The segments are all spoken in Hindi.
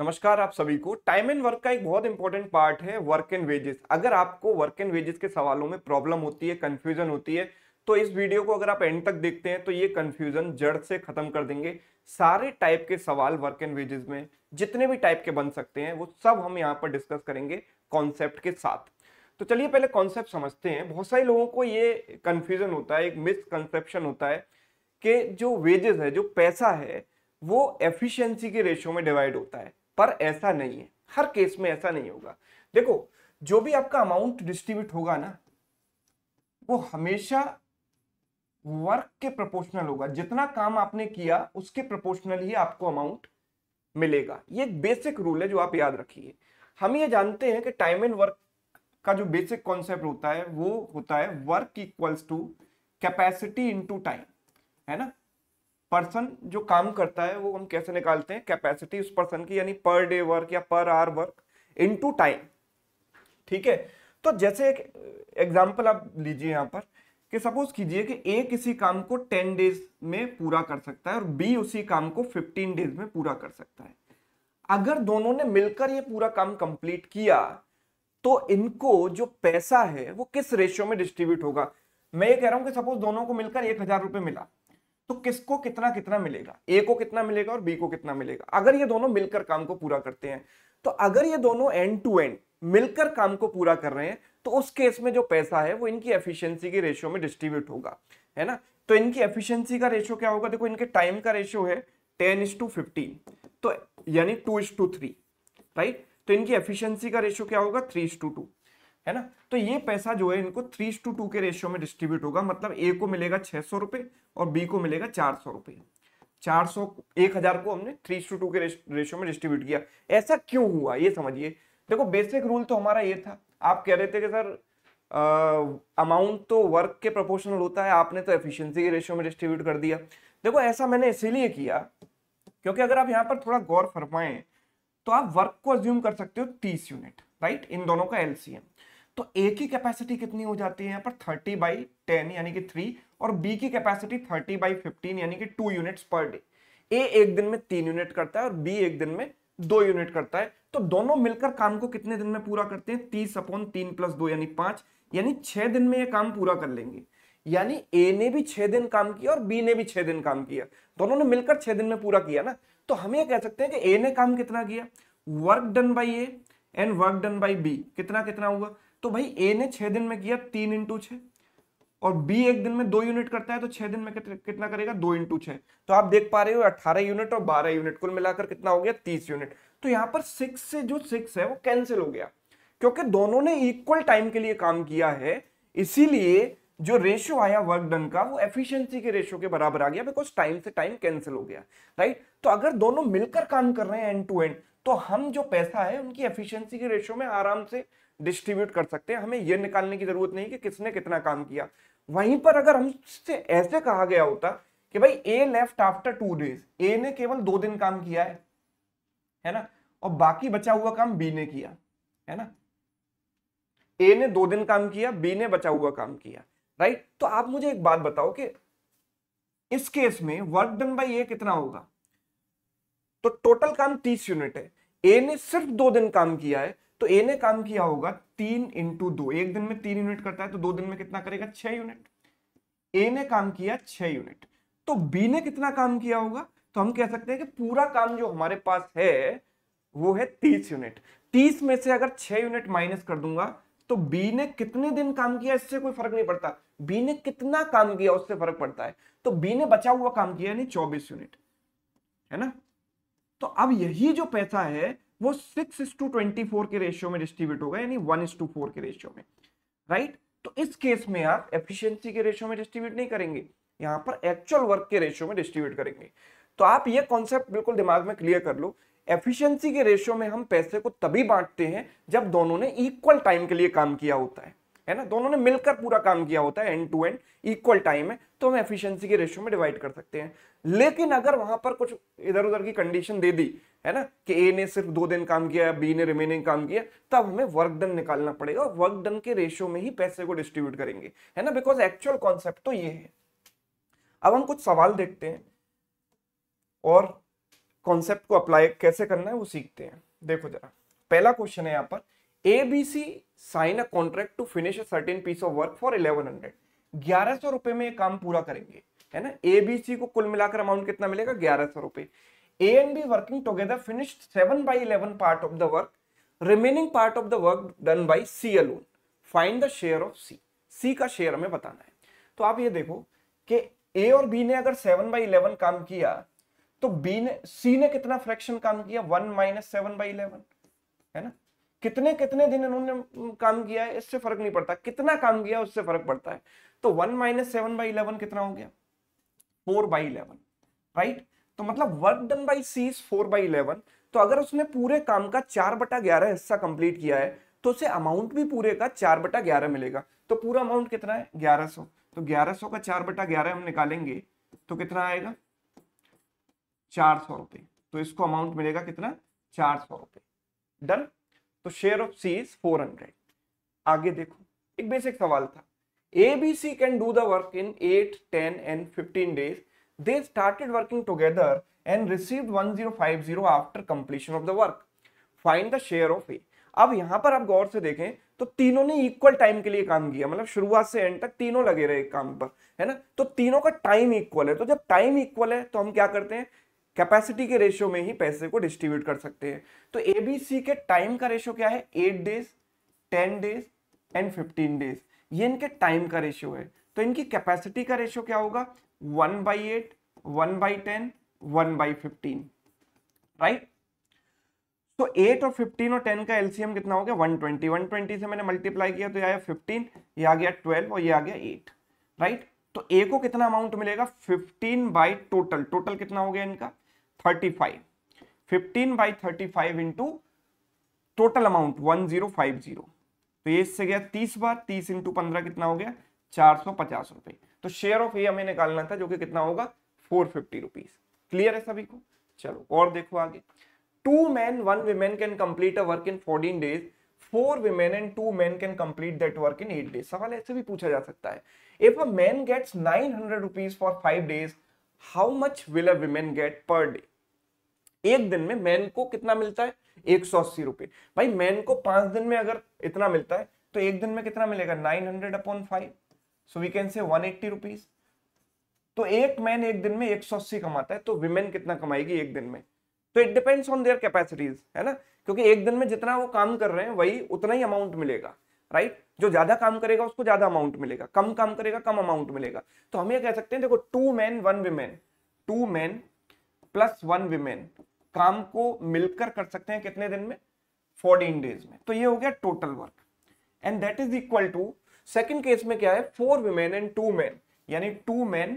नमस्कार आप सभी को टाइम एंड वर्क का एक बहुत इंपॉर्टेंट पार्ट है वर्क एंड वेजेस अगर आपको वर्क एंड वेजेस के सवालों में प्रॉब्लम होती है कंफ्यूजन होती है तो इस वीडियो को अगर आप एंड तक देखते हैं तो ये कंफ्यूजन जड़ से खत्म कर देंगे सारे टाइप के सवाल वर्क एंड वेजेस में जितने भी टाइप के बन सकते हैं वो सब हम यहाँ पर डिस्कस करेंगे कॉन्सेप्ट के साथ तो चलिए पहले कॉन्सेप्ट समझते हैं बहुत सारे लोगों को ये कन्फ्यूजन होता है एक मिसकनसेप्शन होता है कि जो वेजेस है जो पैसा है वो एफिशिएंसी के रेशियो में डिवाइड होता है पर ऐसा नहीं है हर केस में ऐसा नहीं होगा देखो जो भी आपका अमाउंट डिस्ट्रीब्यूट होगा ना वो हमेशा वर्क के प्रोपोर्शनल होगा जितना काम आपने किया उसके प्रोपोर्शनल ही आपको अमाउंट मिलेगा ये एक बेसिक रूल है जो आप याद रखिए हम ये जानते हैं कि टाइम एंड वर्क का जो बेसिक कॉन्सेप्ट होता है वो होता है work equals to capacity into time है ना पर्सन जो काम करता है वो हम कैसे निकालते हैं कैपेसिटी उस पर्सन की यानी पर डे वर्क या per hour work into time ठीक है तो जैसे एक एग्जाम्पल आप लीजिए यहाँ पर कि सपोज कीजिए कि ए किसी काम को टेन डेज में पूरा कर सकता है और बी उसी काम को फिफ्टीन डेज में पूरा कर सकता है अगर दोनों ने मिलकर ये पूरा काम कंप्लीट किया तो इनको जो पैसा है वो किस रेशियो में डिस्ट्रीब्यूट होगा मैं ये कह रहा हूं कि सपोज दोनों को मिलकर एक हजार रुपये मिला तो किसको कितना कितना मिलेगा ए को कितना मिलेगा और बी को कितना मिलेगा अगर ये दोनों मिलकर काम को पूरा करते हैं तो अगर ये दोनों एंड टू एंड मिलकर काम को पूरा कर रहे हैं तो उस केस में जो पैसा है वो इनकी एफिशिएंसी के रेशियो में डिस्ट्रीब्यूट होगा है ना तो इनकी एफिशिएंसी का रेशियो क्या होगा देखो इनके टाइम का रेशियो है टेन इज टू फिफ्टीन तो यानी two is to three right तो इनकी एफिशिएंसी का रेशियो क्या होगा थ्री इज टू टू है ना तो ये पैसा जो है इनको थ्री टू टू के रेशियो में डिस्ट्रीब्यूट होगा मतलब ए को मिलेगा छह सौ रुपए और बी को मिलेगा चार सौ रुपए चार सौ एक हजार को हमने थ्री टू टू के रेशियो में डिस्ट्रीब्यूट किया ऐसा क्यों हुआ ये समझिए देखो बेसिक रूल तो हमारा ये था आप कह रहे थे कि सर अमाउंट तो वर्क के प्रोपोर्शनल होता है आपने तो एफिशियंसी के रेशियो में डिस्ट्रीब्यूट कर दिया देखो ऐसा मैंने इसीलिए किया क्योंकि अगर आप यहाँ पर थोड़ा गौर फरमाएं तो आप वर्क को अज्यूम कर सकते हो तीस यूनिट राइट इन दोनों का एलसीएम तो ए की कैपेसिटी कितनी हो जाती है पर थर्टी बाई टेन यानी कि थ्री और बी की कैपेसिटी थर्टी बाई फिफ्टीन यानी कि two units per day A एक दिन में तीन यूनिट करता है और बी एक दिन में दो यूनिट करता है तो दोनों मिलकर काम को कितने दिन में पूरा करते हैं तीस अपोन तीन प्लस दो यानी पांच यानी छह दिन में ये काम पूरा कर लेंगे यानी ए ने भी छह दिन काम किया और बी ने भी छह दिन काम किया दोनों ने मिलकर छह दिन में पूरा किया ना तो हम ये कह सकते हैं कि ए ने काम कितना किया work done by A and work done by B कितना कितना हुआ तो भाई ए ने छह दिन में किया तीन इंटू छ और बी एक दिन में दो यूनिट करता है तो छह दिन में कितना करेगा दो इंटू छ तो आप देख पा रहे हो अट्ठारह यूनिट और बारह यूनिट कुल मिलाकर कितना हो गया तीस यूनिट तो यहाँ पर सिक्स से जो सिक्स है वो कैंसिल हो गया क्योंकि दोनों ने इक्वल टाइम के लिए काम किया है इसीलिए जो रेशियो आया वर्क डन का वो एफिशिएंसी के रेशियो के बराबर आ गया बिकॉज टाइम से टाइम कैंसिल हो गया राइट तो अगर दोनों मिलकर काम कर रहे हैं एंड टू एंड तो हम जो पैसा है उनकी एफिशिएंसी के रेशियो में आराम से डिस्ट्रीब्यूट कर सकते हैं हमें यह निकालने की जरूरत नहीं कि किसने कितना काम किया वहीं पर अगर हमसे ऐसे कहा गया होता कि भाई A left after two days A ने केवल दो दिन काम किया है है ना और बाकी बचा हुआ काम बी ने किया है ना ए ने दो दिन काम किया बी ने बचा हुआ काम किया राइट तो आप मुझे एक बात बताओ कि इस केस में वर्क डन बाई ए कितना होगा तो टोटल काम तीस यूनिट है ए ने सिर्फ दो दिन काम किया है तो ए ने काम किया होगा तीन इंटू दो एक दिन में तीन यूनिट करता है तो दो दिन में कितना करेगा छह यूनिट ए ने काम किया छह यूनिट तो बी ने कितना काम किया होगा तो हम कह सकते हैं कि पूरा काम जो हमारे पास है वो है तीस यूनिट तीस में से अगर छह यूनिट माइनस कर दूंगा तो बी ने कितने दिन काम किया इससे कोई फर्क नहीं पड़ता बी ने कितना काम किया उससे फर्क पड़ता है तो बी ने बचा हुआ काम किया यानी चौबीस यूनिट है ना तो अब यही जो पैसा है वो सिक्स टू ट्वेंटी फोर के रेशियो में डिस्ट्रीब्यूट होगा यानी वन इस टू फोर के रेशियो में राइट तो इस केस में आप एफिशिएंसी के रेशियो में डिस्ट्रीब्यूट नहीं करेंगे यहाँ पर एक्चुअल वर्क के रेशियो में डिस्ट्रीब्यूट करेंगे तो आप ये कॉन्सेप्ट बिल्कुल दिमाग में क्लियर कर लो एफिशिएंसी के रेशियो में हम पैसे को तभी बांटते हैं जब दोनों ने इक्वल टाइम के लिए काम किया होता है है ना दोनों ने मिलकर पूरा काम किया होता है end to end equal time है तो हम एफिशिएंसी के रेशियो में डिवाइड कर सकते हैं लेकिन अगर वहां पर कुछ इधर उधर की कंडीशन दे दी है ना कि ए ने सिर्फ दो दिन काम किया बी ने रिमेनिंग काम किया तब हमें वर्क डन निकालना पड़ेगा वर्क डन के रेशियो में ही पैसे को डिस्ट्रीब्यूट करेंगे है ना बिकॉज एक्चुअल कॉन्सेप्ट तो ये है अब हम कुछ सवाल देखते हैं और कॉन्सेप्ट को अप्लाई कैसे करना है वो सीखते हैं देखो जरा पहला क्वेश्चन है यहाँ पर ABC sign a contract to finish attain piece of work for eleven hundred ग्यारह सौ रुपए में ये काम पूरा करेंगे है ना एबीसी को कुल मिलाकर अमाउंट कितना मिलेगा ग्यारह सौ रुपए A and B working together finish seven by eleven part of the work remaining part of the work done by C alone find the share of C C का शेयर हमें बताना है तो आप ये देखो कि ए और बी ने अगर सेवन बाई इलेवन काम किया तो बी ने सी ने कितना फ्रैक्शन काम किया one minus seven by eleven है ना कितने कितने दिन इन्होंने काम किया है इससे फर्क नहीं पड़ता कितना काम किया उससे फर्क पड़ता है तो one minus seven by eleven कितना हो गया फोर बाई इलेवन राइट तो मतलब work done by C four by eleven तो अगर उसने पूरे काम का चार बटा ग्यारह हिस्सा कंप्लीट किया है तो उसे अमाउंट भी पूरे का चार बटा ग्यारह मिलेगा तो पूरा अमाउंट कितना है ग्यारह सौ तो ग्यारह सौ का चार बटा ग्यारह हम निकालेंगे तो कितना आएगा चार सौ रुपए तो इसको अमाउंट मिलेगा कितना चार सौ रुपए डन तो शेयर ऑफ सी इज 400 आगे देखो एक बेसिक सवाल था A B C can do the work in 8 10 and 15 days they started working together and received 1050 after completion of the work find the share of A अब यहां पर आप गौर से देखें तो तीनों ने इक्वल टाइम के लिए काम किया मतलब शुरुआत से एंड तक तीनों लगे रहे काम पर है ना तो तीनों का टाइम इक्वल है तो जब टाइम इक्वल है तो हम क्या करते हैं कैपेसिटी के रेशियो में ही पैसे को डिस्ट्रीब्यूट कर सकते हैं तो एबीसी के टाइम का रेशियो क्या है eight days ten days and fifteen days ये इनके टाइम का रेशियो है तो इनकी कैपेसिटी का रेशियो क्या होगा one by eight one by ten one by fifteen right तो एट और फिफ्टीन और टेन का एलसीएम कितना हो गया वन ट्वेंटी वन ट्वेंटी से मैंने मल्टीप्लाई किया तो ये आया फिफ्टीन ये आ गया ट्वेल्व और ये आ गया एट राइट तो ए को कितना अमाउंट मिलेगा फिफ्टीन बाई टोटल टोटल कितना हो गया इनका thirty five fifteen by thirty five into total amount one zero five zero तो ये इससे गया तीस बार तीस इंटू पंद्रह कितना हो गया चार सौ पचास रुपए तो शेयर ऑफ ए हमें निकालना था जो कि कितना होगा फोर फिफ्टी रुपीज क्लियर है सभी को चलो और देखो आगे two man one women can complete a work in fourteen days four women and two man can complete that work in eight days सवाल ऐसे भी पूछा जा सकता है if a man gets nine hundred rupees for five days how much will a women get per day एक दिन में मैन को कितना मिलता है एक सौ अस्सी रुपए भाई मैन को पांच दिन में अगर इतना मिलता है तो एक दिन में कितना मिलेगा nine hundred upon five so we can say one eighty rupees तो एक मैन एक दिन में एक सौ अस्सी कमाता है तो विमेन कितना कमाएगी एक दिन में तो it depends on their capacities है ना क्योंकि एक दिन में जितना वो काम कर रहे हैं वही उतना ही अमाउंट मिलेगा राइट right? जो ज्यादा काम करेगा उसको ज्यादा अमाउंट मिलेगा कम काम करेगा कम अमाउंट मिलेगा तो हम ये कह सकते हैं देखो two man one women two man plus one women काम को मिलकर कर सकते हैं कितने दिन में फोर्टीन डेज में तो ये हो गया total work and that is equal to second case में क्या है four women and two man यानी two man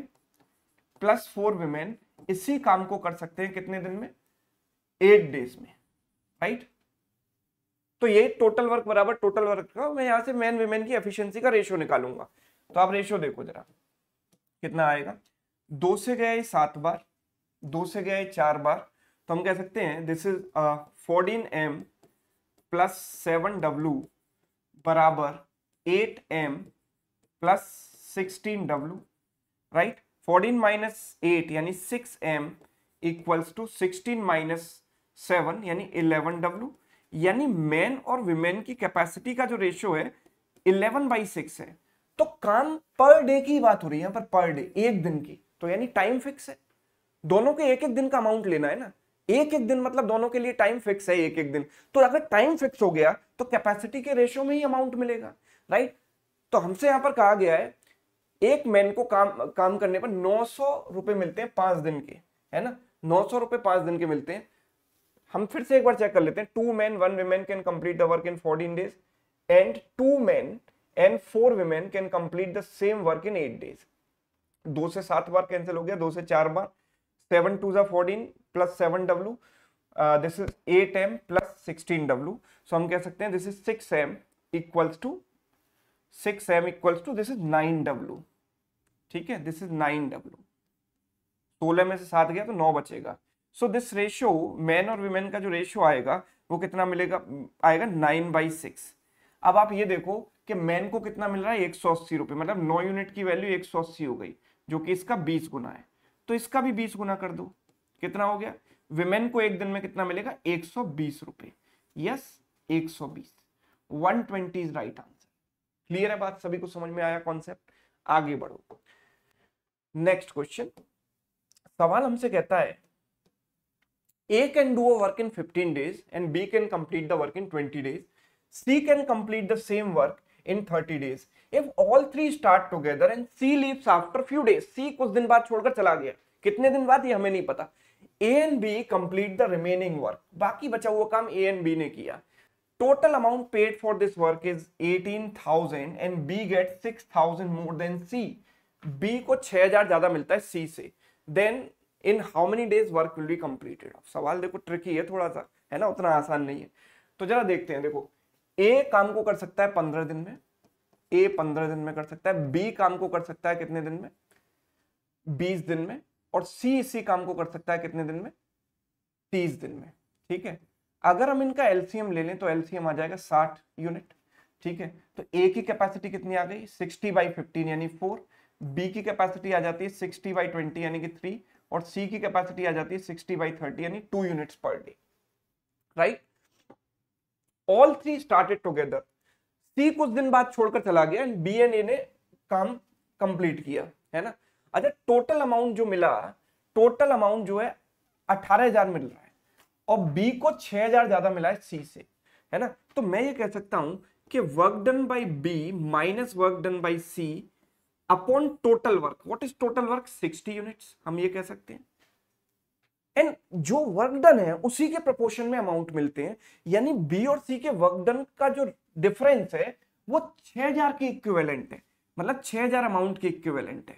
plus four women इसी काम को कर सकते हैं कितने दिन में एट डेज में राइट right? तो ये टोटल वर्क बराबर टोटल वर्क का मैं यहां से मैन वीमेन की एफिशिएंसी का रेशियो निकालूंगा तो आप रेशियो देखो जरा कितना आएगा दो से गए सात बार दो से गए चार बार तो हम कह सकते हैं this is fourteen M plus seven W बराबर eight M plus sixteen W right fourteen minus eight यानी six M equals to sixteen minus seven यानी इलेवन डब्लू यानी मैन और विमेन की कैपेसिटी का जो रेशियो है इलेवन बाई सिक्स है तो काम पर डे की बात हो रही है पर पर डे एक दिन की तो यानी टाइम फिक्स है दोनों के एक एक दिन का अमाउंट लेना है ना एक एक दिन मतलब दोनों के लिए टाइम फिक्स है एक एक दिन तो अगर टाइम फिक्स हो गया तो कैपेसिटी के रेशियो में ही अमाउंट मिलेगा राइट तो हमसे यहां पर कहा गया है एक मैन को काम काम करने पर नौ सौ रुपए मिलते हैं पांच दिन के है ना नौ सौ रुपए पांच दिन के मिलते हैं हम फिर से एक बार चेक कर लेते हैं two man one women can complete the work in fourteen days and two man and four women can complete the same work in eight days दो से सात बार कैंसिल हो गया दो से चार बार जो fourteen plus seven plus this is eight M plus sixteen 16w so हम कह सकते हैं M equals to six M equals to this is nine 9w ठीक है इज नाइन 9w सोलह में से सात गया तो नौ बचेगा सो दिस रेशियो मैन और वीमेन का जो रेशियो आएगा वो कितना मिलेगा आएगा नाइन बाई सिक्स अब आप ये देखो कि मैन को कितना मिल रहा है एक सौ अस्सी रुपये मतलब नौ यूनिट की वैल्यू एक सौ अस्सी हो गई जो कि इसका बीस गुना है तो इसका भी बीस गुना कर दो कितना हो गया विमेन को एक दिन में कितना मिलेगा एक सौ बीस रुपए यस एक सौ बीस one twenty is right answer clear है बात सभी को समझ में आया कॉन्सेप्ट आगे बढ़ो नेक्स्ट क्वेश्चन सवाल हमसे कहता है A can do a work in 15 days and B can complete the work in 20 days C can complete the same work in 30 days. If all three start together and C leaves after few days, C कुछ दिन बाद छोड़कर चला गया कितने दिन बाद ये हमें नहीं पता A and B complete the remaining work बाकी बचा हुआ काम ए एंड बी ने किया total amount paid for this work is 18,000 and B get 6,000 more than C B को 6,000 ज्यादा मिलता है सी से then in how many days work will be completed सवाल देखो ट्रिकी है थोड़ा सा है ना उतना आसान नहीं है तो जरा देखते हैं देखो ए काम को कर सकता है पंद्रह दिन में ए पंद्रह दिन में कर सकता है बी काम को कर सकता है कितने दिन में बीस दिन में और सी इसी काम को कर सकता है कितने दिन में तीस दिन में ठीक है अगर हम इनका एलसीएम ले लें तो एलसीएम आ जाएगा साठ यूनिट ठीक है तो ए की कैपेसिटी कितनी आ गई सिक्सटी बाई फिफ्टीन यानी फोर बी की कैपेसिटी आ जाती है सिक्सटी बाई ट्वेंटी यानी कि थ्री और सी की कैपेसिटी आ जाती है सिक्सटी बाई थर्टी यानी two units per day right all three started together C कुछ दिन बाद छोड़कर चला गया एंड बी एंड ए ने काम कंप्लीट किया है ना अच्छा टोटल अमाउंट जो मिला टोटल अमाउंट जो है अठारह हजार मिल रहा है और बी को छह हजार ज्यादा मिला है सी से है ना तो मैं ये कह सकता हूं कि work done by B minus work done by C upon total work what is total work 60 units हम ये कह सकते हैं एंड जो वर्क डन है उसी के प्रपोर्शन में अमाउंट मिलते हैं यानी बी और सी के वर्क डन का जो डिफरेंस है वो 6000 के इक्विवेलेंट है मतलब 6000 अमाउंट के इक्विवेलेंट है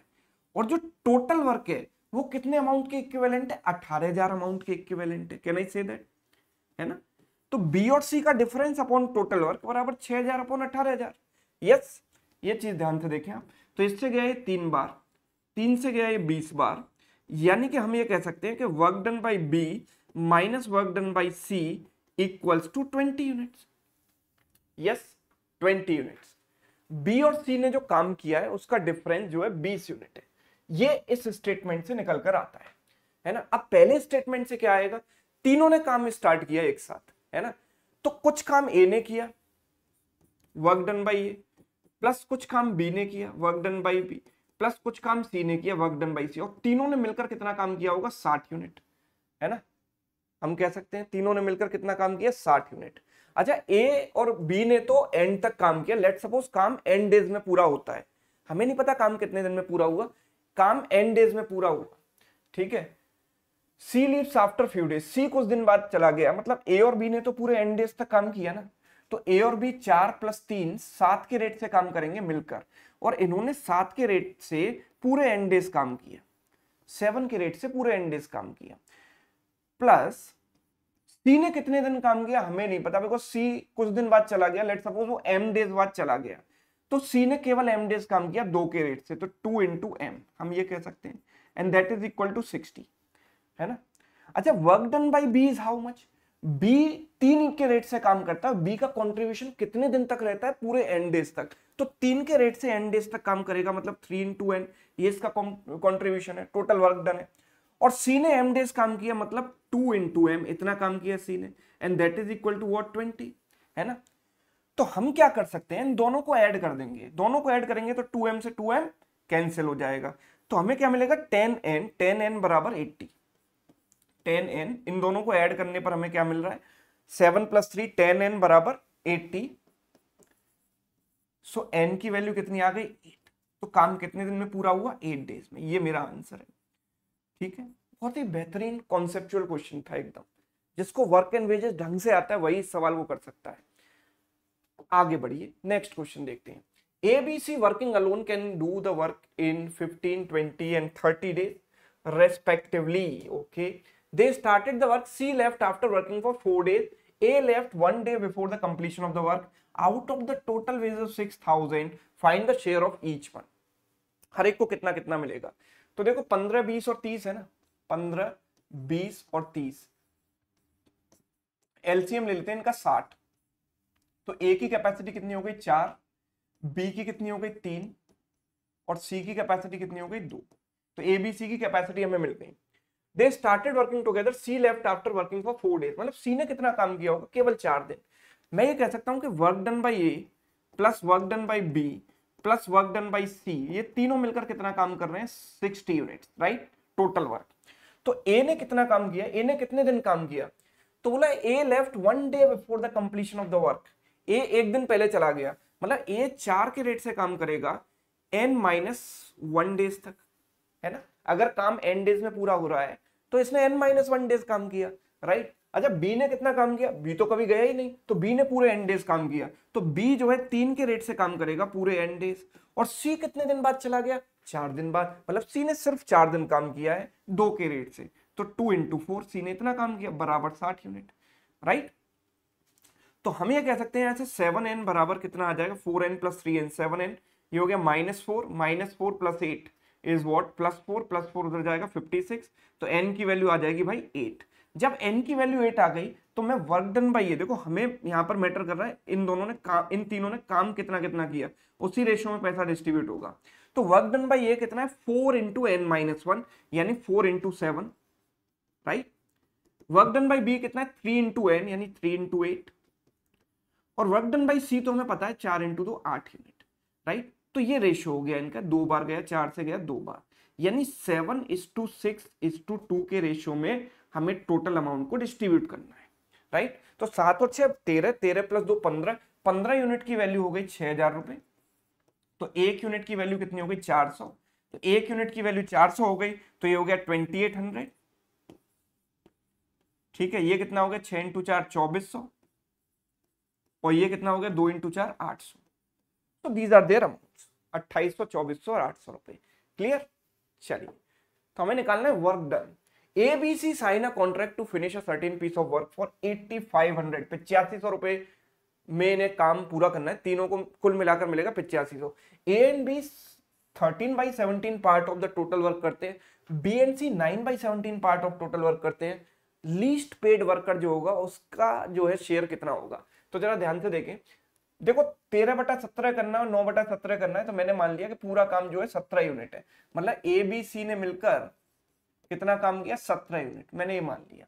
और जो टोटल वर्क है वो कितने अमाउंट के इक्विवेलेंट है 18000 अमाउंट के इक्विवेलेंट है कैन आई से दैट है ना तो बी और सी का डिफरेंस अपॉन टोटल वर्क बराबर 6000 अपॉन 18000 यस ये चीज ध्यान से देखें आप तो इससे गया ये तीन बार तीन से गया ये बीस बार यानी कि हम ये कह सकते हैं कि work done by B minus work done by C equals to twenty units yes twenty units B और सी ने जो काम किया है उसका डिफरेंस जो है बीस यूनिट है ये इस स्टेटमेंट से निकल कर आता है है ना अब पहले स्टेटमेंट से क्या आएगा तीनों ने काम स्टार्ट किया एक साथ है ना तो कुछ काम ए ने किया work done by A plus कुछ काम बी ने किया work done by B plus कुछ काम सी ने किया वर्क डन बाई सी और तीनों ने मिलकर कितना काम किया होगा साठ यूनिट है ना हम कह सकते हैं तीनों ने मिलकर कितना काम किया साठ यूनिट अच्छा ए और बी ने तो एंड तक काम किया लेट सपोज काम एंड डेज में पूरा होता है हमें नहीं पता काम कितने दिन में पूरा हुआ काम एंड डेज में पूरा हुआ ठीक है C leaves after few days C कुछ दिन बाद चला गया मतलब ए और बी ने तो पूरे एंड डेज तक काम किया ना तो ए और बी चार प्लस तीन सात के रेट से काम करेंगे मिलकर और इन्होंने सात के रेट से पूरे एन डेज काम किया सेवन के रेट से पूरे एन डेज काम किया प्लस सी ने कितने दिन काम किया हमें नहीं पता बिकॉज सी कुछ दिन बाद चला गया लेट सपोज वो एम डेज बाद चला गया तो सी ने केवल एम डेज काम किया दो के रेट से तो टू इंटू एम हम ये कह सकते हैं and that is equal to sixty है ना अच्छा work done by B is how much B तीन के रेट से काम करता है बी का कॉन्ट्रीब्यूशन कितने दिन तक रहता है पूरे एंड डेज तक तो तीन के रेट से एन डेज तक काम करेगा मतलब थ्री इन टू एन ये इसका कॉन्ट्रीब्यूशन है टोटल वर्क डन है और सी ने एम डेज काम किया मतलब टू इन टू एम इतना काम किया सी ने and that is equal to what twenty है ना तो हम क्या कर सकते हैं दोनों को ऐड कर देंगे दोनों को ऐड करेंगे तो टू एम से टू एम कैंसिल हो जाएगा तो हमें क्या मिलेगा टेन एन टेन एन बराबर एट्टी टेन एन इन दोनों को ऐड करने पर हमें क्या मिल रहा है seven plus three ten N बराबर एट्टी सो एन की वैल्यू कितनी आ गई एट तो काम कितने दिन में पूरा हुआ एट डेज में ये मेरा आंसर है ठीक है बहुत ही बेहतरीन कॉन्सेप्चुअल क्वेश्चन था एकदम जिसको वर्क एंड वेजेस ढंग से आता है वही सवाल वो कर सकता है आगे बढ़िए नेक्स्ट क्वेश्चन देखते हैं A B C working alone can do the work in fifteen twenty and thirty days respectively okay they started the work C left after working for four days A left one day before the completion of the work out of the total wage of six thousand find the share of each one हर एक को कितना कितना मिलेगा तो देखो पंद्रह बीस और तीस है ना पंद्रह बीस और तीस एलसीएम ले लेते हैं इनका साठ तो ए की कैपेसिटी कितनी हो गई चार बी की कितनी हो गई तीन और सी की कैपेसिटी कितनी हो गई दो तो ए बी सी की कैपेसिटी हमें मिल गई they started working together C left after working for four days मतलब सी ने कितना काम किया होगा केवल चार दिन मैं ये कह सकता हूँ कि work done by A plus work done by B plus work done by C ये तीनों मिलकर कितना काम कर रहे हैं sixty unit right total work तो ए ने कितना काम किया ए ने कितने दिन काम किया तो बोला A left one day before the completion of the work A एक दिन पहले चला गया मतलब ए चार के रेट से काम करेगा एन माइनस वन डेज तक है ना अगर काम एन डेज में पूरा हो रहा है तो इसने एन माइनस वन डेज काम किया राइट अच्छा बी ने कितना काम किया बी तो कभी गया ही नहीं तो बी ने पूरे एन डेज काम किया तो बी जो है तीन के रेट से काम करेगा पूरे एन डेज और सी कितने दिन बाद चला गया चार दिन बाद मतलब सी ने सिर्फ चार दिन काम किया है दो के रेट से तो टू इंटू फोर सी ने इतना काम किया बराबर साठ यूनिट राइट तो हम ये कह सकते हैं यहाँ सेवन एन बराबर कितना आ जाएगा four N plus three N seven N ये हो गया minus four minus four plus eight is what plus four plus four उधर जाएगा फिफ्टी सिक्स तो एन की वैल्यू आ जाएगी भाई एट जब एन की वैल्यू एट आ गई तो मैं वर्क डन बाई ये देखो हमें यहाँ पर मैटर कर रहा है इन दोनों ने काम इन तीनों ने काम कितना कितना किया उसी रेशियो में पैसा डिस्ट्रीब्यूट होगा तो वर्क डन बाई ये कितना है four into N minus one यानी four into seven right work done by B कितना है थ्री इंटू एन यानी थ्री इंटू एट और वर्क डन बाई सी तो हमें पता है चार इंटू दो आठ यूनिट राइट तो ये रेशियो हो गया इनका दो बार गया चार से गया दो बार यानी seven is two six is to two के रेशियो में हमें टोटल अमाउंट को डिस्ट्रीब्यूट करना है राइट तो सात और छह तेरह तेरह प्लस दो पंद्रह पंद्रह यूनिट की वैल्यू हो गई छह हजार रुपए तो एक यूनिट की वैल्यू कितनी हो गई चार सौ तो एक यूनिट की वैल्यू चार सौ हो गई तो ये हो गया ट्वेंटी एट हंड्रेड ठीक है ये कितना हो गया छह इंटू चार चौबीस सौ और ये कितना हो गया दो इंटू चार आठ सौ तो दीज आर देर अमाउंट अट्ठाईस सौ चौबीस सौ और आठ सौ रुपए क्लियर चलिए तो हमें निकालना है work done ABC sign a contract to finish a certain piece of work for eighty five hundred पिचासी सौ रुपए में इन्हें काम पूरा करना है तीनों को कुल मिलाकर मिलेगा पिचासी सौ A and B thirteen by seventeen part of the total work करते हैं B and C nine by seventeen part of total work करते हैं लीस्ट पेड वर्कर जो होगा उसका जो है शेयर कितना होगा तो जरा ध्यान से देखें देखो तेरह बटा सत्रह करना है नौ बटा सत्रह करना है तो मैंने मान लिया कि पूरा काम जो है सत्रह यूनिट है मतलब ए बी सी ने मिलकर कितना काम किया सत्रह यूनिट मैंने ये मान लिया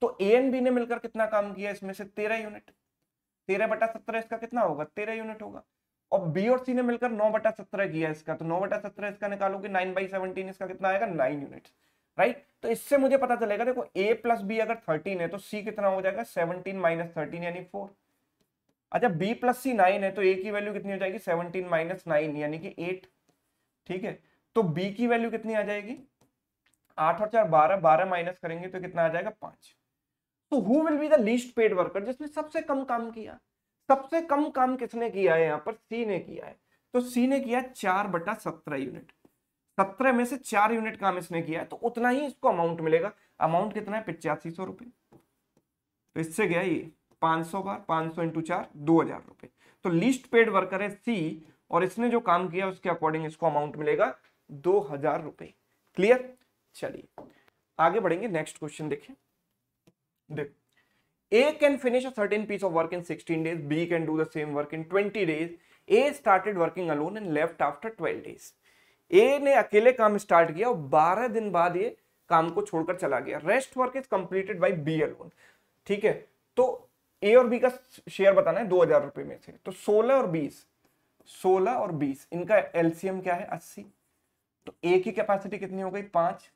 तो ए एन बी ने मिलकर कितना काम किया इसमें से तेरह यूनिट तेरह बटा सत्रह इसका कितना होगा तेरह यूनिट होगा और बी और सी ने मिलकर नौ बटा सत्रह किया इसका तो नौ बटा सत्रह इसका निकालोगे नाइन बाई सेवनटीन इसका कितना आएगा नाइन यूनिट राइट तो इससे मुझे पता चलेगा देखो ए प्लस बी अगर थर्टीन है तो सी कितना हो जाएगा सेवनटीन माइनस थर्टीन यानी फोर अच्छा बी प्लस सी नाइन है तो ए की वैल्यू कितनी हो जाएगी सेवनटीन माइनस नाइन यानी कि एट ठीक है तो बी की वैल्यू कितनी आ जाएगी आठ और चार बारह बारह माइनस करेंगे तो कितना आ जाएगा पांच तो who will be the least paid worker जिसने सबसे कम काम किया सबसे कम काम किसने किया है यहाँ पर सी ने किया है तो सी ने किया चार बटा सत्रह यूनिट सत्रह में से चार यूनिट काम इसने किया है तो उतना ही इसको अमाउंट मिलेगा अमाउंट कितना है पिचासी सौ रुपए तो इससे गया ये पांच सौ बार पांच सौ इंटू चार दो हजार रुपए तो लीस्ट पेड वर्कर है सी और इसने जो काम किया उसके अकॉर्डिंग इसको अमाउंट मिलेगा दो हजार रुपए क्लियर चलिए आगे बढ़ेंगे नेक्स्ट क्वेश्चन देखें देखो A can finish a certain piece of work in sixteen days B can do the same work in twenty days A started working alone and left after twelve days A ने अकेले काम स्टार्ट किया और बारह दिन बाद ये काम को छोड़कर चला गया rest work is completed by B alone ठीक है तो ए और बी का शेयर बताना है दो हजार रुपए में से तो सोलह और बीस सोलह और बीस इनका एलसीएम क्या है अस्सी तो ए की कैपेसिटी कितनी हो गई पांच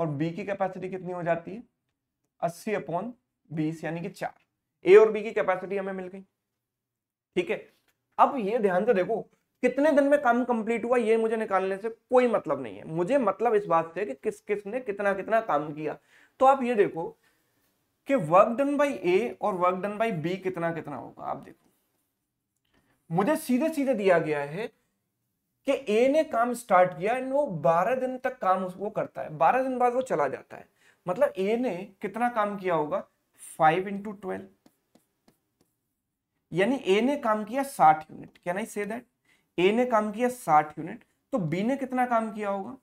और बी की कैपेसिटी कितनी हो जाती है अस्सी अपॉन बीस यानी कि चार ए और बी की कैपेसिटी हमें मिल गई ठीक है अब ये ध्यान से देखो कितने दिन में काम कंप्लीट हुआ ये मुझे निकालने से कोई मतलब नहीं है मुझे मतलब इस बात से कि किस किस ने कितना कितना काम किया तो आप ये देखो कि वर्क डन बाई ए और वर्क डन बाई बी कितना कितना होगा आप देखो मुझे सीधे सीधे दिया गया है कि ए ने काम स्टार्ट किया एंड वो बारह दिन तक काम वो करता है बारह दिन बाद वो चला जाता है मतलब ए ने कितना काम किया होगा फाइव इंटू ट्वेल्व यानी ए ने काम किया साठ यूनिट क्या नहीं से दैट ए ने काम किया साठ यूनिट तो बी ने कितना काम किया होगा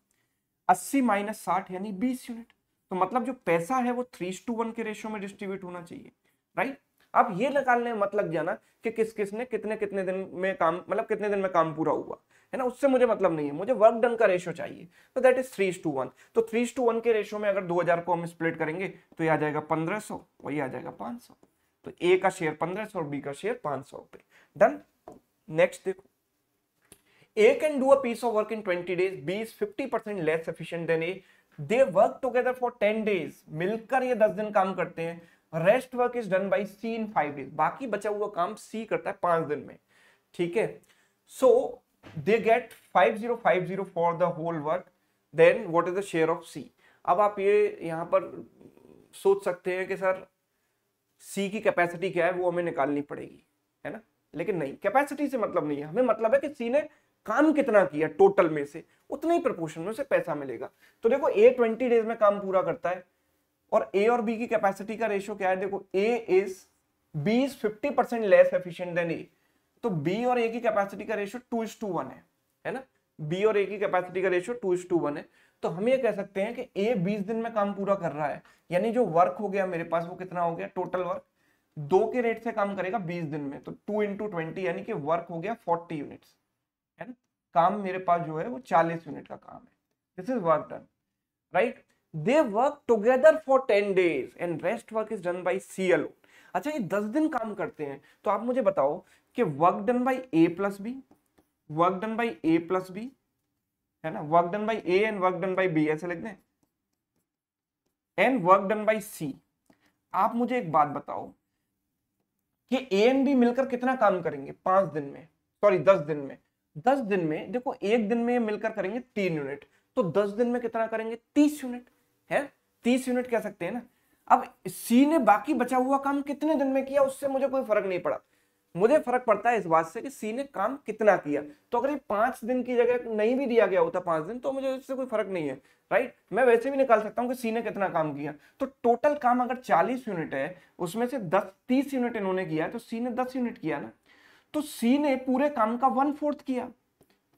अस्सी माइनस साठ यानी बीस यूनिट तो मतलब जो पैसा है वो थ्री टू वन के रेशियो में डिस्ट्रीब्यूट होना चाहिए राइट आप ये निकालने मत लग जाना कि किस किस ने कितने कितने दिन में काम मतलब कितने दिन में काम पूरा हुआ है ना उससे मुझे मतलब नहीं है मुझे वर्क डन का रेशो चाहिए तो that is three two one तो थ्री टू वन के रेशो में अगर दो हजार को हम स्प्लिट करेंगे तो ये आ जाएगा पंद्रह सौ और ये आ जाएगा पांच सौ तो ए का शेयर पंद्रह सौ और बी का शेयर पांच सौ रुपए डन नेक्स्ट देखो A can do a piece of work in twenty days B is fifty percent less efficient than A they work together for ten days मिलकर ये दस दिन काम करते हैं rest work is done by C in five days बाकी बचा हुआ काम सी करता है पांच दिन में ठीक है so they get five zero five zero for the whole work then what is the share of C अब आप ये यहाँ पर सोच सकते हैं कि सर सी की कैपेसिटी क्या है वो हमें निकालनी पड़ेगी है ना लेकिन नहीं कैपेसिटी से मतलब नहीं है हमें मतलब है कि सी ने काम कितना किया टोटल में से उतने ही प्रपोर्शन में उसे पैसा मिलेगा तो देखो ए ट्वेंटी डेज में काम पूरा करता है और ए और बी की कैपेसिटी का रेशियो क्या है देखो A is B is fifty percent less efficient than A तो बी और ए की कैपेसिटी का ratio two is to one है है ना बी और ए की कैपेसिटी का ratio two is to one है तो हम ये कह सकते हैं कि ए बीस दिन में काम पूरा कर रहा है यानी जो वर्क हो गया मेरे पास वो कितना हो गया टोटल वर्क दो के रेट से काम करेगा बीस दिन में तो टू इंटू ट्वेंटी यानी कि वर्क हो गया फोर्टी यूनिट्स है ना काम मेरे पास जो है वो चालीस यूनिट का काम है this is work done right they work together for ten days and rest work is done by C L अच्छा ये दस दिन काम करते हैं तो आप मुझे बताओ कि work done by A plus B work done by A plus B है ना work done by A and work done by B ऐसे लिख दें and work done by C आप मुझे एक बात बताओ कि ए एंड बी मिलकर कितना काम करेंगे पांच दिन में सॉरी दस दिन में दस दिन में देखो एक दिन में मिलकर करेंगे तीन यूनिट तो दस दिन में कितना करेंगे तीस यूनिट है तीस यूनिट कह सकते हैं ना अब सी ने बाकी बचा हुआ काम कितने दिन में किया उससे मुझे कोई फर्क नहीं पड़ा मुझे फर्क पड़ता है इस बात से कि सी ने काम कितना किया तो अगर ये पांच दिन की जगह नहीं भी दिया गया होता पांच दिन तो मुझे इससे कोई फर्क नहीं है राइट मैं वैसे भी निकाल सकता हूं कि सी ने कितना काम किया तो टोटल काम अगर चालीस यूनिट है उसमें से दस तीस यूनिट इन्होंने किया तो सी ने दस यूनिट किया ना तो सी ने पूरे काम का वन फोर्थ किया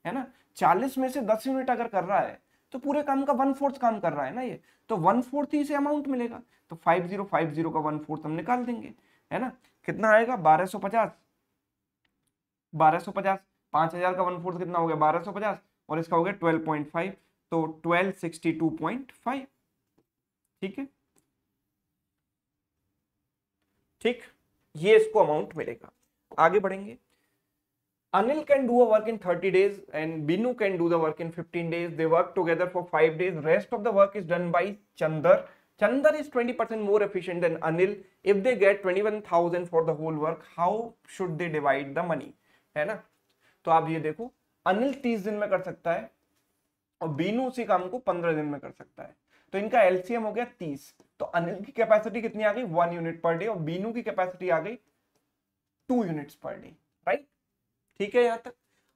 है ना चालीस में से दस यूनिट अगर कर रहा है तो पूरे काम का वन फोर्थ काम कर रहा है ना ये तो वन फोर्थ ही से अमाउंट मिलेगा तो फाइव जीरो फाइव जीरो का वन फोर्थ हम निकाल देंगे है ना कितना आएगा बारह सौ पचास बारह सौ पचास पाँच हजार का वन फोर्थ कितना हो गया बारह सौ पचास और इसका हो गया ट्वेल्व पॉइंट फाइव तो twelve sixty two point five ठीक है ठीक ये इसको अमाउंट मिलेगा आगे बढ़ेंगे Anil can do a work in 30 days and Binu can do the work in 15 days. They work together for 5 days. Rest of the work is done by Chandar. Chandar is 20% more efficient than Anil. If they get 21,000 for the whole work, how should they divide the money? है ना तो आप ये देखो अनिल 30 दिन में कर सकता है और बीनू उसी काम को 15 दिन में कर सकता है तो इनका एलसीएम हो गया 30 तो अनिल की कैपेसिटी कितनी आ गई वन यूनिट पर डे और बीनू की कैपेसिटी आ गई two units per day right ठीक है यहां तक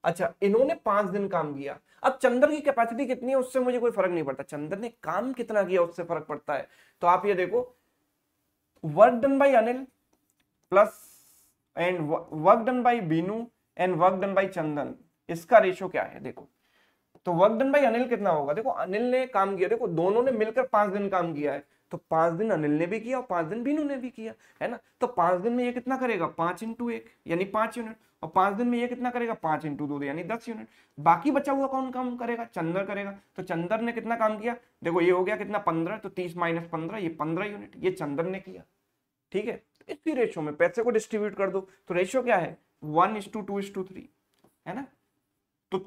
अच्छा इन्होंने पांच दिन काम किया अब चंद्र की कैपेसिटी कितनी है उससे मुझे कोई फर्क नहीं पड़ता चंद्र ने काम कितना किया उससे फर्क पड़ता है तो आप ये देखो work done by Anil plus and work done by Binu and work done by Chandan इसका रेशो क्या है देखो तो वर्क डन बाई अनिल कितना होगा देखो अनिल ने काम किया देखो दोनों ने मिलकर पांच दिन काम किया है तो पांच दिन अनिल ने भी किया और पांच दिन बीनू ने भी किया है ना तो पांच दिन में ये कितना करेगा पांच इंटू एक यानी पांच यूनिट और पांच दिन में ये कितना करेगा पांच इंटू दो यानी दस यूनिट बाकी बचा हुआ कौन काम करेगा चंदर करेगा तो चंदर ने कितना काम किया देखो ये हो गया कितना पंद्रह तो तीस माइनस पंद्रह ये पंद्रह यूनिट ये चंदर ने किया ठीक है तो इसी रेशो में पैसे को डिस्ट्रीब्यूट कर दो तो रेशो क्या है one is to two is to to है ना तो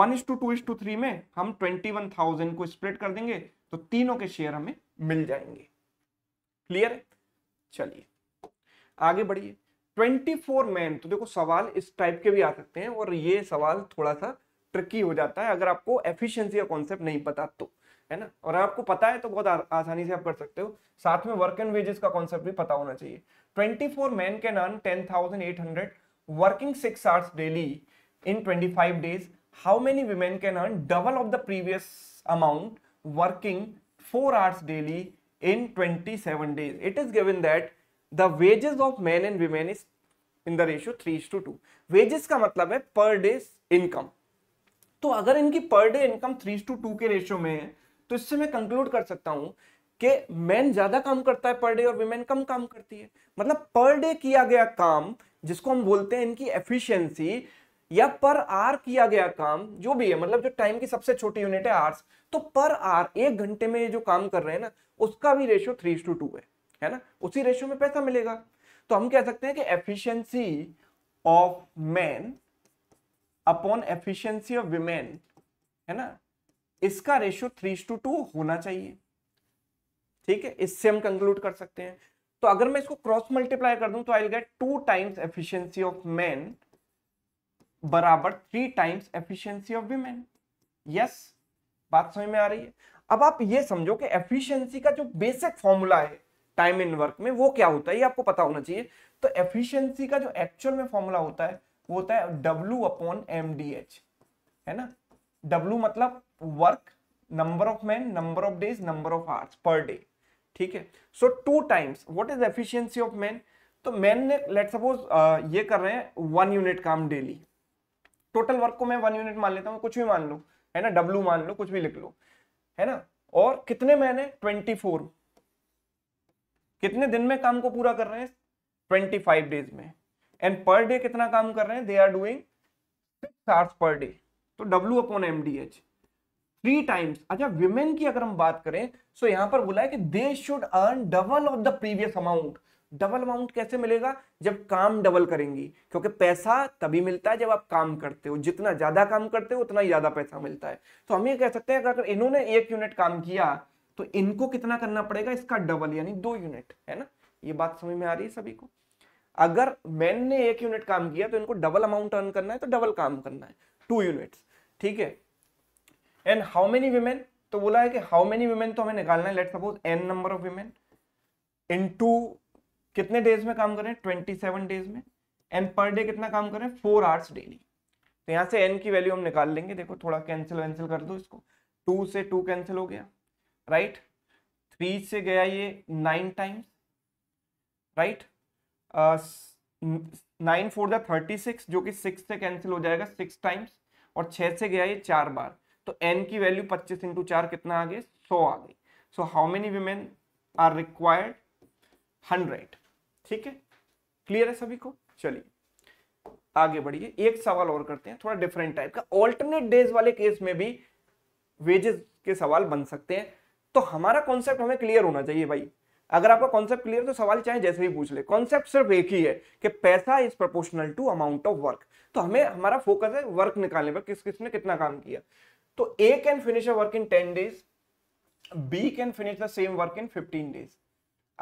one is to two is to to में हम ट्वेंटी वन थाउजेंड को स्प्रेड कर देंगे तो तीनों के शेयर हमें मिल जाएंगे क्लियर है चलिए आगे बढ़िए 24 मैन तो देखो सवाल इस टाइप के भी आ सकते हैं और ये सवाल थोड़ा सा ट्रिकी हो जाता है अगर आपको एफिशिएंसी का कॉन्सेप्ट नहीं पता तो है ना और आपको पता है तो बहुत आसानी से आप कर सकते हो साथ में वर्क एंड वेजेस का कॉन्सेप्ट भी पता होना चाहिए 24 man can earn 10,800 working six hours daily in 25 days how many women can earn double of the previous amount working 4 hours daily in 27 days. It is given that the wages of men and women is in the ratio three to two wages का मतलब है पर डे इनकम तो अगर इनकी per day income three to two के रेशियो में है तो इससे मैं कंक्लूड कर सकता हूं कि मैन ज्यादा काम करता है पर डे और वीमेन कम काम करती है मतलब पर डे किया गया काम जिसको हम बोलते हैं इनकी एफिशिएंसी या पर आर किया गया काम जो भी है मतलब जो टाइम की सबसे छोटी यूनिट है आर्स तो पर आर एक घंटे में जो काम कर रहे हैं ना उसका भी रेशियो थ्री टू टू है है ना उसी रेशियो में पैसा मिलेगा तो हम कह सकते हैं कि efficiency of man upon efficiency of women है ना इसका रेशियो थ्री टू टू होना चाहिए ठीक है इससे हम कंक्लूड कर सकते हैं तो अगर मैं इसको क्रॉस मल्टीप्लाई कर दूं तो I get two times efficiency of man बराबर three times efficiency of women yes बात समझ में आ रही है अब आप ये समझो कि एफिशिएंसी का जो बेसिक फॉर्मूला है टाइम इन वर्क में वो क्या होता है ये आपको पता होना चाहिए तो एफिशिएंसी का जो एक्चुअल में फॉर्मूला होता है वो होता है W upon M D H है ना डब्ल्यू मतलब work number of man number of days number of hours per day ठीक है so two times what is efficiency of man तो मैन ने लेट सपोज uh, ये कर रहे हैं वन यूनिट काम डेली टोटल वर्क को मैं वन यूनिट मान लेता हूँ कुछ भी मान लो है ना डब्लू मान लो कुछ भी लिख लो है ना और कितने मैंने ट्वेंटी फोर कितने दिन में काम को पूरा कर रहे हैं ट्वेंटी फाइव डेज में एंड पर डे कितना काम कर रहे हैं they are doing six hours per day तो W upon M D H three times अच्छा विमेन की अगर हम बात करें सो यहां पर बोला है कि they should earn double of the previous amount double amount कैसे मिलेगा जब काम डबल करेंगी क्योंकि पैसा तभी मिलता है जब आप काम करते हो जितना ज्यादा काम करते हो उतना ही ज्यादा पैसा मिलता है तो हम ये कह सकते हैं अगर इन्होंने एक यूनिट काम किया तो इनको कितना करना पड़ेगा इसका डबल यानी दो यूनिट है ना ये बात समझ में आ रही है सभी को अगर मैन ने एक यूनिट काम किया तो इनको डबल अमाउंट अर्न करना है तो डबल काम करना है टू यूनिट ठीक है एंड हाउ मेनी वीमेन तो बोला है कि हाउ मेनी वीमेन तो हमें निकालना है let suppose N number of women in to कितने डेज में काम करें ट्वेंटी सेवन डेज में एंड पर डे कितना काम करें फोर आवर्स डेली तो यहाँ से एन की वैल्यू हम निकाल लेंगे देखो थोड़ा कैंसिल वैंसिल कर दो इसको टू से टू कैंसिल हो गया राइट right? थ्री से गया ये nine times right nine four the thirty six जो कि सिक्स से कैंसिल हो जाएगा सिक्स टाइम्स और छः से गया ये चार बार तो एन की वैल्यू पच्चीस इंटू चार कितना आ गया सौ आ गई so how many women are required hundred ठीक है क्लियर है सभी को चलिए आगे बढ़िए एक सवाल और करते हैं थोड़ा डिफरेंट टाइप का ऑल्टरनेट डेज वाले केस में भी वेजेस के सवाल बन सकते हैं तो हमारा कॉन्सेप्ट हमें क्लियर होना चाहिए भाई अगर आपका कॉन्सेप्ट क्लियर तो सवाल चाहे जैसे भी पूछ ले कॉन्सेप्ट सिर्फ एक ही है कि पैसा is proportional to amount of work तो हमें हमारा फोकस है वर्क निकालने पर किस किसने कितना काम किया तो A can finish a work in ten days B can finish the same work in fifteen days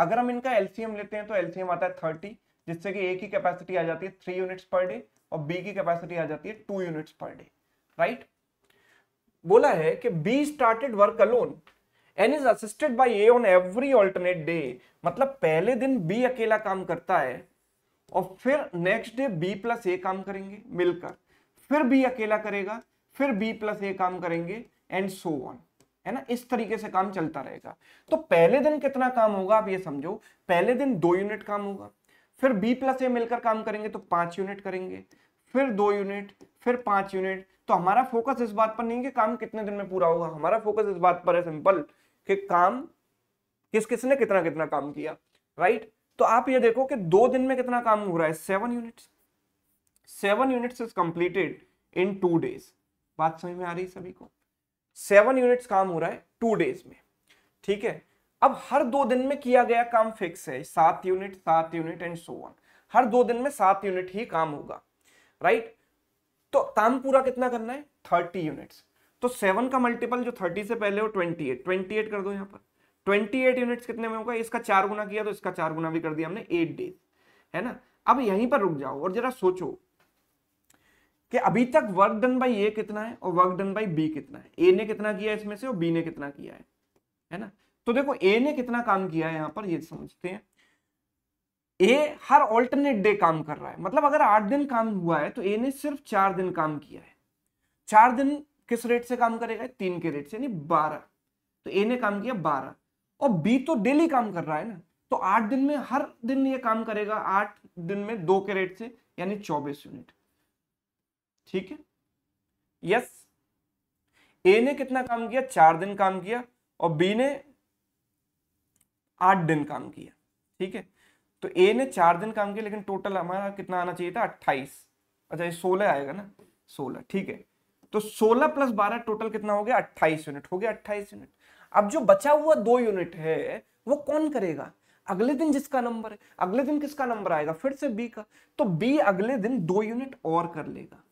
अगर हम इनका एलसीएम लेते हैं तो एलसीएम आता है थर्टी जिससे कि ए की कैपेसिटी आ जाती है थ्री यूनिट्स पर डे और बी की कैपेसिटी आ जाती है two units per day right बोला है कि B started work alone and is assisted by A on every alternate day मतलब पहले दिन बी अकेला काम करता है और फिर next day B plus A काम करेंगे मिलकर फिर बी अकेला करेगा फिर बी प्लस ए काम करेंगे एंड सो ऑन है ना इस तरीके से काम चलता रहेगा तो पहले दिन कितना काम होगा आप ये समझो पहले दिन दो यूनिट काम होगा फिर बी प्लस ए मिलकर काम करेंगे तो पांच यूनिट करेंगे फिर दो यूनिट फिर पांच यूनिट तो हमारा फोकस इस बात पर नहीं कि काम कितने दिन में पूरा होगा हमारा फोकस इस बात पर है सिंपल कि काम किस किसने कितना कितना काम किया राइट तो आप ये देखो कि दो दिन में कितना काम हो रहा है seven unit seven unit is completed in two days बात समझ में आ रही सभी को सेवन यूनिट्स काम हो रहा है टू डेज में ठीक है अब हर दो दिन में किया गया काम फिक्स है सात यूनिट सात यूनिट एंड सो वन हर दो दिन में सात यूनिट ही काम होगा राइट तो काम पूरा कितना करना है थर्टी यूनिट्स तो सेवन का मल्टीपल जो थर्टी से पहले हो ट्वेंटी एट ट्वेंटी एट कर दो यहां पर ट्वेंटी एट यूनिट कितने में होगा इसका चार गुना किया तो इसका चार गुना भी कर दिया हमने एट डेज है ना अब यहीं पर रुक जाओ और जरा सोचो कि अभी तक वर्क डन बाई ए कितना है और वर्क डन बाई बी कितना है ए ने कितना किया है इसमें से और बी ने कितना किया है है ना तो देखो ए ने कितना काम किया है यहाँ पर ये समझते हैं ए हर ऑल्टरनेट डे काम कर रहा है मतलब अगर आठ दिन काम हुआ है तो ए ने सिर्फ चार दिन काम किया है चार दिन किस रेट से काम करेगा तीन के रेट से यानी बारह तो ए ने काम किया बारह और बी तो डेली काम कर रहा है ना तो आठ दिन में हर दिन ये काम करेगा आठ दिन में दो के रेट से यानी चौबीस यूनिट ठीक है यस ए ने कितना काम किया चार दिन काम किया और बी ने आठ दिन काम किया ठीक है तो ए ने चार दिन काम किया लेकिन टोटल हमारा कितना आना चाहिए था अट्ठाईस अच्छा ये सोलह आएगा ना सोलह ठीक है तो सोलह प्लस बारह टोटल कितना हो गया अट्ठाईस यूनिट हो गया अट्ठाईस यूनिट अब जो बचा हुआ दो यूनिट है वो कौन करेगा अगले दिन जिसका नंबर है अगले दिन किसका नंबर आएगा फिर से बी का तो बी अगले दिन दो यूनिट और कर लेगा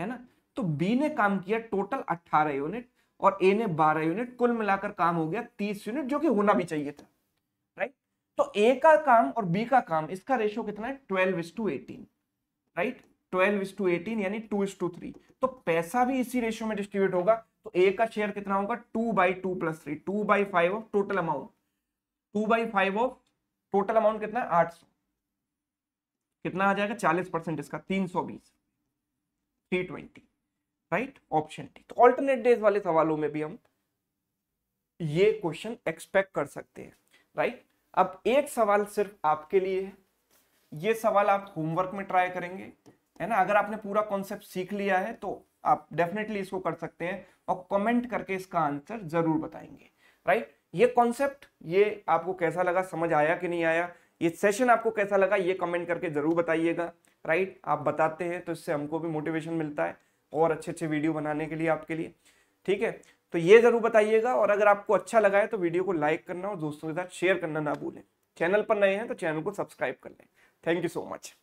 है ना तो बी ने काम किया टोटल 18 यूनिट और ए ने 12 यूनिट कुल मिलाकर काम हो गया 30 यूनिट जो कि होना भी चाहिए था राइट तो ए का काम और बी का काम इसका रेशियो कितना है twelve is to eighteen right twelve is to eighteen यानी टू इज टू थ्री तो पैसा भी इसी रेशियो में डिस्ट्रीब्यूट होगा तो ए का शेयर कितना होगा two by two plus three two by five of total amount two by five of total amount कितना है आठ सौ कितना आ जाएगा चालीस परसेंट इसका तीन सौ बीस three twenty right option D तो ऑल्टरनेट डेज वाले सवालों में भी हम ये क्वेश्चन एक्सपेक्ट कर सकते हैं राइट right? अब एक सवाल सिर्फ आपके लिए है ये सवाल आप होमवर्क में ट्राई करेंगे है ना अगर आपने पूरा कॉन्सेप्ट सीख लिया है तो आप डेफिनेटली इसको कर सकते हैं और कमेंट करके इसका आंसर जरूर बताएंगे राइट right? ये कॉन्सेप्ट ये आपको कैसा लगा समझ आया कि नहीं आया ये सेशन आपको कैसा लगा ये कमेंट करके जरूर बताइएगा राइट आप बताते हैं तो इससे हमको भी मोटिवेशन मिलता है और अच्छे अच्छे वीडियो बनाने के लिए आपके लिए ठीक है तो ये ज़रूर बताइएगा और अगर आपको अच्छा लगा है तो वीडियो को लाइक करना और दोस्तों के साथ शेयर करना ना भूलें चैनल पर नए हैं तो चैनल को सब्सक्राइब कर लें थैंक यू सो मच